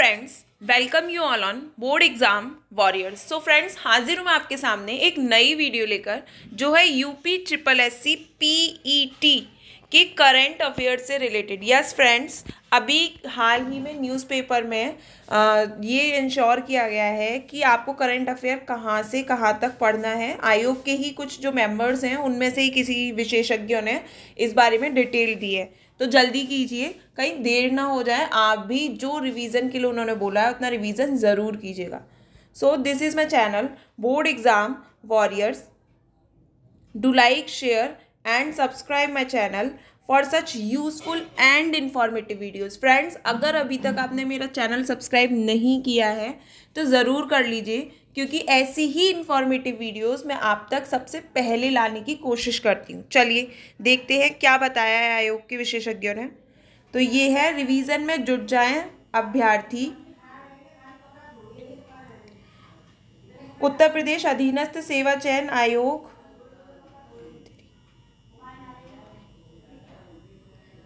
Friends welcome you all on board exam warriors so friends हाजिर हूँ मैं आपके सामने एक नई वीडियो लेकर जो है UP triple S C P E T के करेंट अफेयर से रिलेटेड यस फ्रेंड्स अभी हाल ही में न्यूज़पेपर में आ, ये इंश्योर किया गया है कि आपको करंट अफेयर कहाँ से कहाँ तक पढ़ना है आयोग के ही कुछ जो मेंबर्स हैं उनमें से ही किसी विशेषज्ञों ने इस बारे में डिटेल दी है तो जल्दी कीजिए कहीं देर ना हो जाए आप भी जो रिवीजन के लिए उन्होंने बोला है उतना रिवीजन ज़रूर कीजिएगा so this is my channel board exam warriors do like share and subscribe my channel for such useful and informative videos friends अगर अभी तक आपने मेरा चैनल सब्सक्राइब नहीं किया है तो ज़रूर कर लीजिए क्योंकि ऐसी ही इन्फॉर्मेटिव वीडियोज़ मैं आप तक सबसे पहले लाने की कोशिश करती हूँ चलिए देखते हैं क्या बताया है आयोग के विशेषज्ञों ने तो ये है रिवीजन में जुट जाएं अभ्यर्थी उत्तर प्रदेश अधीनस्थ सेवा चयन आयोग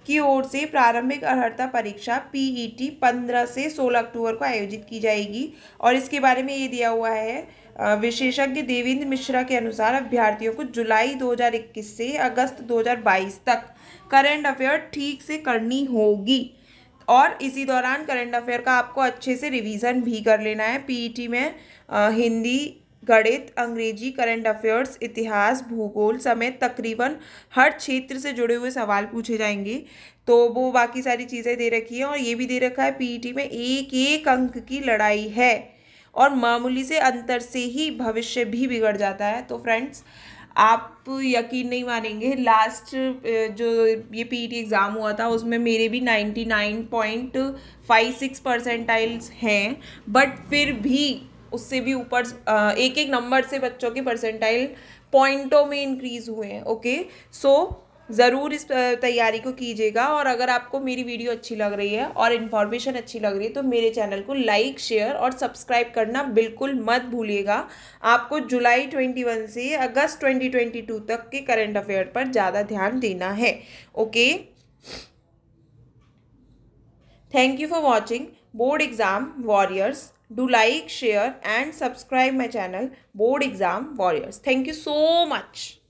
की ओर से प्रारंभिक अर्हता परीक्षा e पीईटी 15 से 16 अक्टूबर को आयोजित की जाएगी और इसके बारे में ये दिया हुआ है विशेषज्ञ देवेंद्र मिश्रा के अनुसार अभ्यर्थियों को जुलाई 2021 से अगस्त 2022 तक करंट अफेयर ठीक से करनी होगी और इसी दौरान करंट अफेयर का आपको अच्छे से रिवीजन भी कर लेना है पीईटी e में आ, हिंदी गणित अंग्रेजी करंट अफेयर्स इतिहास भूगोल समेत तकरीबन हर क्षेत्र से जुड़े हुए सवाल पूछे जाएंगे तो वो बाकी सारी चीज़ें दे रखी हैं और ये भी दे रखा है पीईटी e में एक एक अंक की लड़ाई है और मामूली से अंतर से ही भविष्य भी बिगड़ जाता है तो फ्रेंड्स आप यकीन नहीं मानेंगे लास्ट जो ये पीईटी एग्ज़ाम e हुआ था उसमें मेरे भी ninety nine point five six percentiles हैं बट फिर भी उससे भी ऊपर एक एक नंबर से बच्चों के परसेंटाइल पॉइंटों में इंक्रीज़ हुए हैं ओके सो ज़रूर इस तैयारी को कीजिएगा और अगर आपको मेरी वीडियो अच्छी लग रही है और इन्फॉर्मेशन अच्छी लग रही है तो मेरे चैनल को लाइक शेयर और सब्सक्राइब करना बिल्कुल मत भूलिएगा आपको जुलाई ट्वेंटी वन से अगस्त ट्वेंटी ट्वेंटी टू तक के करंट अफेयर पर ज़्यादा ध्यान देना है okay Thank you for watching Board Exam Warriors. Do like, share and subscribe my channel Board Exam Warriors. Thank you so much.